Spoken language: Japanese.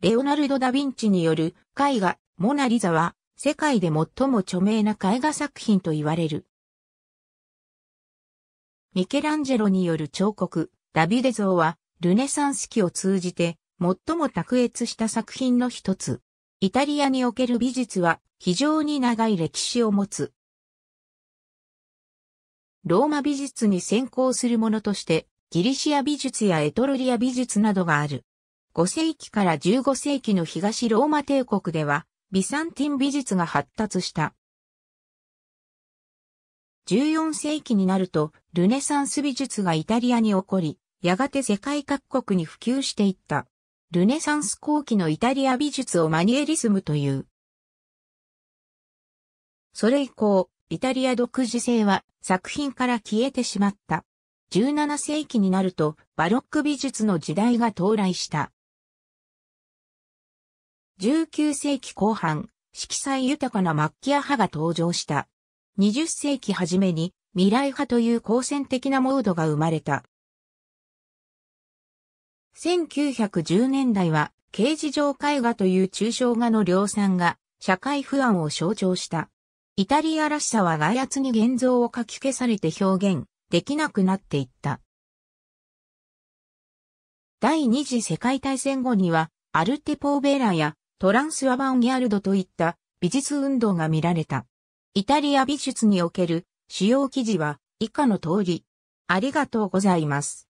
レオナルド・ダ・ヴィンチによる絵画モナリザは世界で最も著名な絵画作品と言われる。ミケランジェロによる彫刻ダビデ像はルネサンス期を通じて最も卓越した作品の一つ。イタリアにおける美術は非常に長い歴史を持つ。ローマ美術に先行するものとしてギリシア美術やエトロリア美術などがある。5世紀から15世紀の東ローマ帝国では、ビサンティン美術が発達した。14世紀になると、ルネサンス美術がイタリアに起こり、やがて世界各国に普及していった。ルネサンス後期のイタリア美術をマニエリスムという。それ以降、イタリア独自性は作品から消えてしまった。17世紀になると、バロック美術の時代が到来した。19世紀後半、色彩豊かなマッキア派が登場した。20世紀初めに未来派という好戦的なモードが生まれた。1910年代は、刑事上絵画という抽象画の量産が、社会不安を象徴した。イタリアらしさは外圧に現像を書き消されて表現できなくなっていった。第二次世界大戦後には、アルテポーベーラやトランスアバンギャルドといった美術運動が見られた。イタリア美術における主要記事は以下の通り。ありがとうございます。